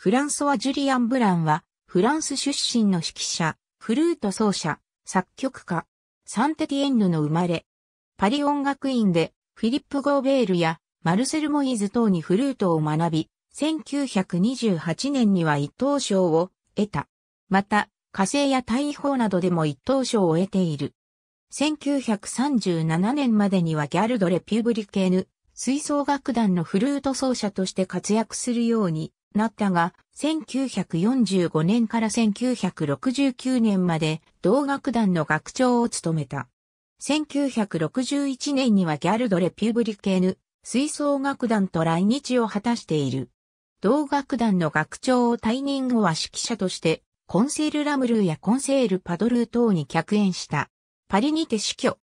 フランソワ・ジュリアン・ブランは、フランス出身の指揮者、フルート奏者、作曲家、サンテティエンヌの生まれ。パリ音楽院で、フィリップ・ゴーベールや、マルセル・モイズ等にフルートを学び、1928年には一等賞を得た。また、火星や大砲などでも一等賞を得ている。1937年までにはギャルドレ・ピューブリケーヌ、吹奏楽団のフルート奏者として活躍するようになったが、1945年から1969年まで同楽団の学長を務めた。1961年にはギャルド・レピュブリケーヌ、吹奏楽団と来日を果たしている。同楽団の学長を退任後は指揮者として、コンセール・ラムルーやコンセール・パドルー等に客演した。パリにて死去。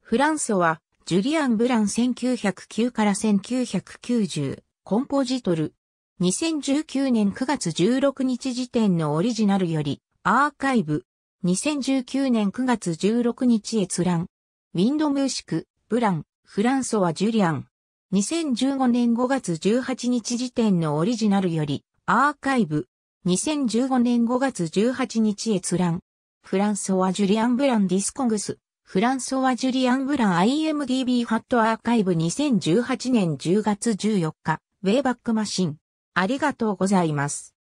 フランソは、ジュリアン・ブラン1909から1990、コンポジトル、2019年9月16日時点のオリジナルより、アーカイブ、2019年9月16日閲覧、ウィンドムーシク、ブラン、フランソワ・ジュリアン、2015年5月18日時点のオリジナルより、アーカイブ、2015年5月18日閲覧、フランソワ・ジュリアン・ブラン・ディスコングス、フランソワ・ジュリアン・ブラン IMDB ハットアーカイブ2018年10月14日、ウェイバックマシン。ありがとうございます。